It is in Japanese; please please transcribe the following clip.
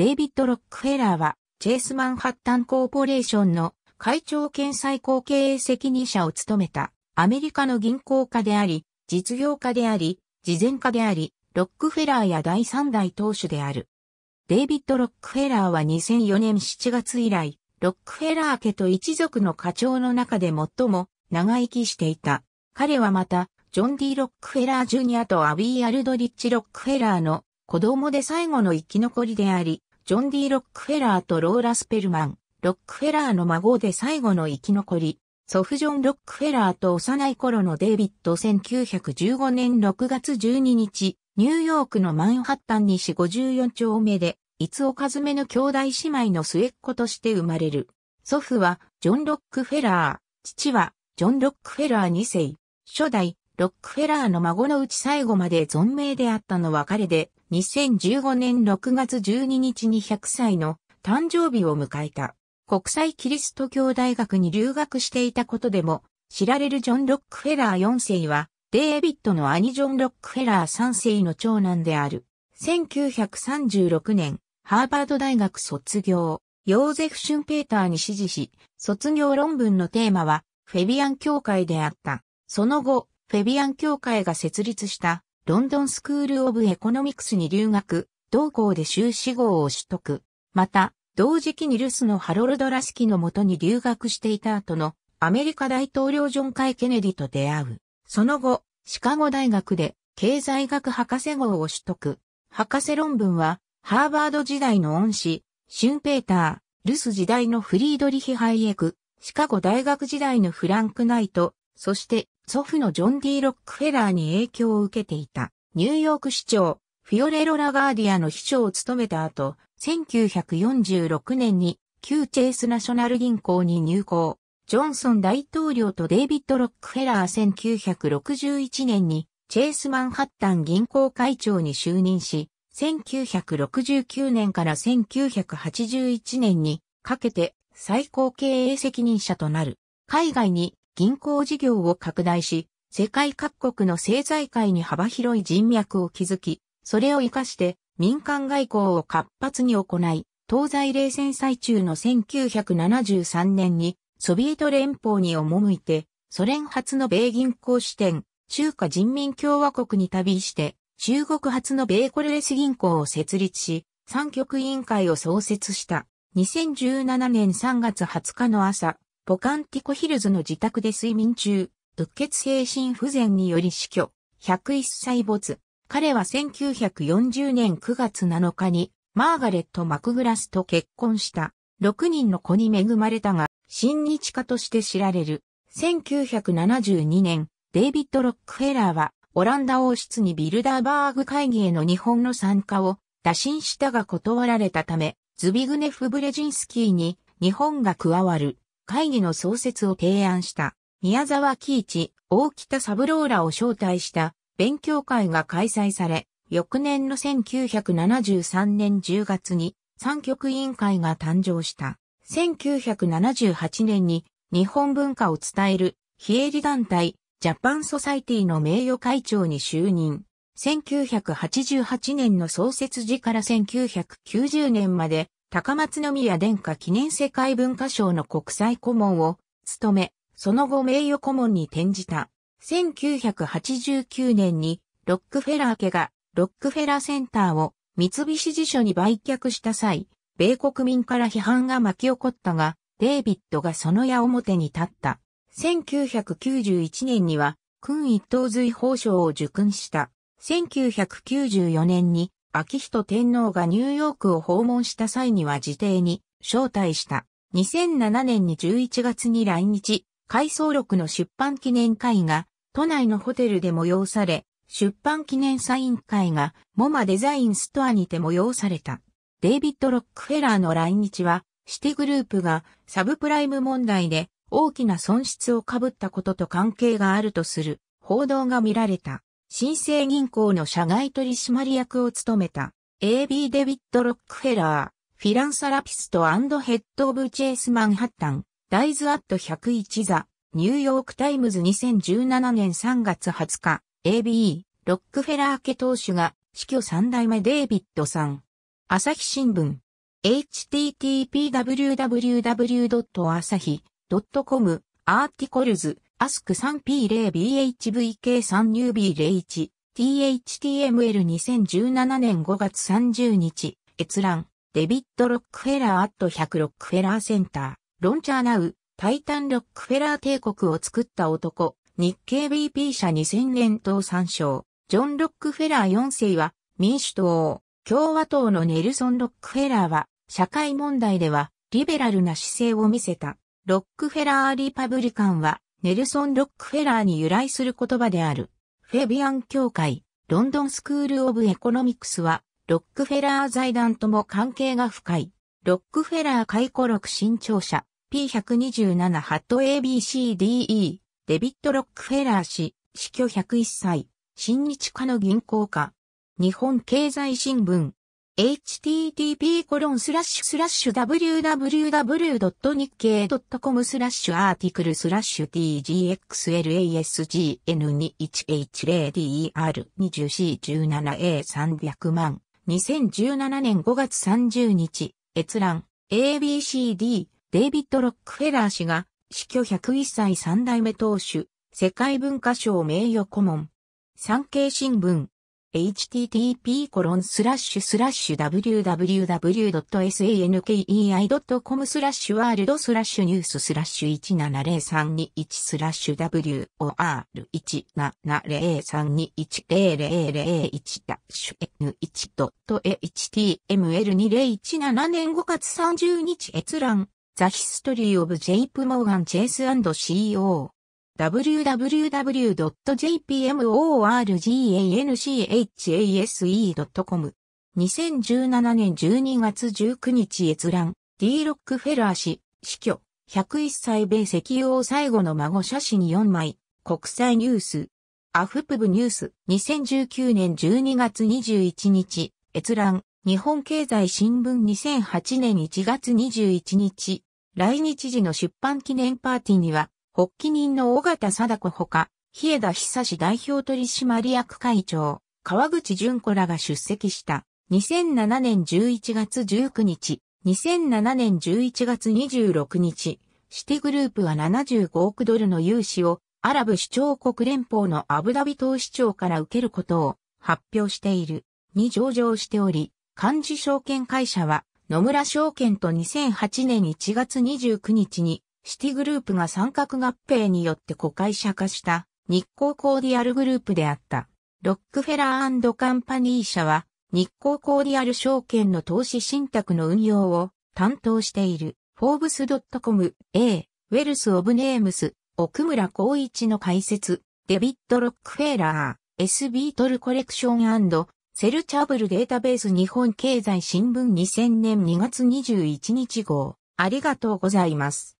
デイビッド・ロックフェラーは、チェイスマンハッタンコーポレーションの会長兼最高経営責任者を務めた、アメリカの銀行家であり、実業家であり、慈善家であり、ロックフェラーや第三代当主である。デイビッド・ロックフェラーは2004年7月以来、ロックフェラー家と一族の課長の中で最も長生きしていた。彼はまた、ジョン・ディ・ロックフェラー・ジュニアとアビー・アルドリッチ・ロックフェラーの子供で最後の生き残りであり、ジョン・ D・ ロックフェラーとローラ・スペルマン、ロックフェラーの孫で最後の生き残り、祖父ジョン・ロックフェラーと幼い頃のデイビッド1915年6月12日、ニューヨークのマンハッタン西54丁目で、いつおかずめの兄弟姉妹の末っ子として生まれる。祖父はジョン・ロックフェラー、父はジョン・ロックフェラー2世。初代、ロックフェラーの孫のうち最後まで存命であったのは彼で、2015年6月12日に100歳の誕生日を迎えた。国際キリスト教大学に留学していたことでも、知られるジョン・ロックフェラー4世は、デービッドの兄ジョン・ロックフェラー3世の長男である。1936年、ハーバード大学卒業、ヨーゼフ・シュンペーターに指示し、卒業論文のテーマは、フェビアン教会であった。その後、フェビアン協会が設立したロンドンスクール・オブ・エコノミクスに留学、同校で修士号を取得。また、同時期にルスのハロルド・ラスキのもとに留学していた後のアメリカ大統領ジョン・カイ・ケネディと出会う。その後、シカゴ大学で経済学博士号を取得。博士論文は、ハーバード時代の恩師、シュンペーター、ルス時代のフリードリヒ・ハイエク、シカゴ大学時代のフランク・ナイト、そして祖父のジョン・ディ・ロックフェラーに影響を受けていた、ニューヨーク市長、フィオレロ・ラガーディアの秘書を務めた後、1946年に旧チェイスナショナル銀行に入行。ジョンソン大統領とデイビッド・ロックフェラー1961年にチェイスマンハッタン銀行会長に就任し、1969年から1981年にかけて最高経営責任者となる。海外に銀行事業を拡大し、世界各国の政財界に幅広い人脈を築き、それを活かして民間外交を活発に行い、東西冷戦最中の1973年にソビエト連邦に赴いて、ソ連初の米銀行支店、中華人民共和国に旅して、中国初の米コレレス銀行を設立し、三極委員会を創設した。2017年3月20日の朝、ポカンティコヒルズの自宅で睡眠中、うっ血性心不全により死去、101歳没。彼は1940年9月7日に、マーガレット・マクグラスと結婚した。6人の子に恵まれたが、親日家として知られる。1972年、デイビッド・ロックフェラーは、オランダ王室にビルダーバーグ会議への日本の参加を打診したが断られたため、ズビグネフ・ブレジンスキーに日本が加わる会議の創設を提案した、宮沢喜一、大北三郎らを招待した勉強会が開催され、翌年の1973年10月に三極委員会が誕生した。1978年に日本文化を伝える非営利団体ジャパンソサイティの名誉会長に就任。1988年の創設時から1990年まで高松宮殿下記念世界文化賞の国際顧問を務め、その後名誉顧問に転じた。1989年にロックフェラー家がロックフェラーセンターを三菱辞書に売却した際、米国民から批判が巻き起こったが、デイビッドがその矢表に立った。1991年には、君一等随法賞を受勲した。1994年に秋人天皇がニューヨークを訪問した際には自邸に招待した。2007年に11月に来日、回想録の出版記念会が都内のホテルで催され、出版記念サイン会がモマデザインストアにて催された。デイビッド・ロックフェラーの来日は、シティグループがサブプライム問題で大きな損失をかぶったことと関係があるとする報道が見られた。新生銀行の社外取締役を務めた、AB デビッド・ロックフェラー、フィランサラピストヘッド・オブ・チェイス・マンハッタン、ダイズ・アット101ザ、ニューヨーク・タイムズ2017年3月20日、AB、ロックフェラー家当主が、死去三代目デイビッドさん。朝日新聞、h t t p w w w 朝日 c o m アーティコルズ、アスク 3P0BHVK3UB01、THTML2017 年5月30日、閲覧、デビッド・ロックフェラーアット100ロックフェラーセンター、ロンチャーナウ、タイタン・ロックフェラー帝国を作った男、日経 BP 社2000年党参照、ジョン・ロックフェラー4世は、民主党、共和党のネルソン・ロックフェラーは、社会問題では、リベラルな姿勢を見せた。ロックフェラー・リパブリカンは、ネルソン・ロックフェラーに由来する言葉である。フェビアン協会、ロンドンスクール・オブ・エコノミクスは、ロックフェラー財団とも関係が深い。ロックフェラー回顧録新潮社、P127 ハット ABCDE、デビット・ロックフェラー氏、死去101歳、新日課の銀行家。日本経済新聞、http://www.nikkei.com スラッシュアーティクルスラッシュ tgxlasgn210der20C17A300 万2017年5月30日閲覧 ABCD デイビッド・ロックフェラー氏が死去101歳3代目当主世界文化賞名誉顧問産経新聞 http://www.sankei.com スラッシュワールドスラッシュニューススラッシュ17031スラッシュ w o r 1 7 0 3 2 1 0 0 0 1ダッシュ N1.html2017 年5月30日閲覧ザヒストリーオブジェイプモーガンチェイス &CO www.jpmorganchase.com 2017年12月19日閲覧 D ロックフェラー氏死去101歳米石王最後の孫写真4枚国際ニュースアフプブニュース2019年12月21日閲覧日本経済新聞2008年1月21日来日時の出版記念パーティーには発起人の尾形貞子ほか、日枝久志代表取締役会長、川口淳子らが出席した2007年11月19日、2007年11月26日、シティグループは75億ドルの融資をアラブ首長国連邦のアブダビ投資庁から受けることを発表しているに上場しており、漢字証券会社は野村証券と2008年1月29日にシティグループが三角合併によって子会社化した日光コーディアルグループであった。ロックフェラーカンパニー社は日光コーディアル証券の投資信託の運用を担当しているフォーブス .com A ウェルス・オブ・ネームス奥村光一の解説デビッド・ロックフェラー S ビートルコレクションセルチャブルデータベース日本経済新聞2000年2月21日号ありがとうございます。